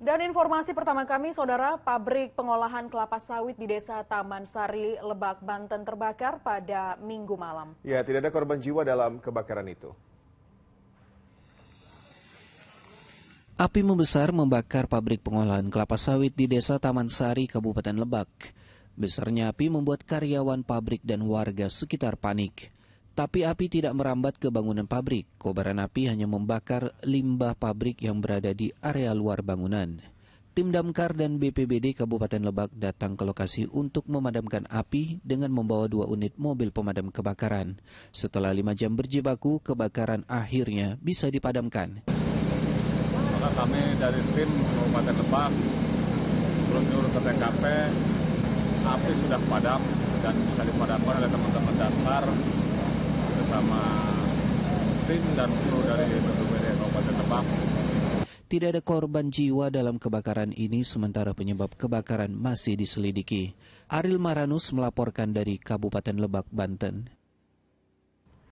Dan informasi pertama kami, saudara, pabrik pengolahan kelapa sawit di desa Taman Sari, Lebak, Banten terbakar pada minggu malam. Ya, tidak ada korban jiwa dalam kebakaran itu. Api membesar membakar pabrik pengolahan kelapa sawit di desa Taman Sari, Kabupaten Lebak. Besarnya api membuat karyawan pabrik dan warga sekitar panik. Tapi api tidak merambat ke bangunan pabrik. Kobaran api hanya membakar limbah pabrik yang berada di area luar bangunan. Tim damkar dan BPBD Kabupaten Lebak datang ke lokasi untuk memadamkan api dengan membawa dua unit mobil pemadam kebakaran. Setelah lima jam berjibaku, kebakaran akhirnya bisa dipadamkan. Maka kami dari tim Kabupaten Lebak meluncur ke TKP, api sudah padam dan bisa dipadamkan oleh teman-teman damkar bersama tim dan kru dari BPBD Kabupaten Lebak. Tidak ada korban jiwa dalam kebakaran ini sementara penyebab kebakaran masih diselidiki. Aril Maranus melaporkan dari Kabupaten Lebak, Banten.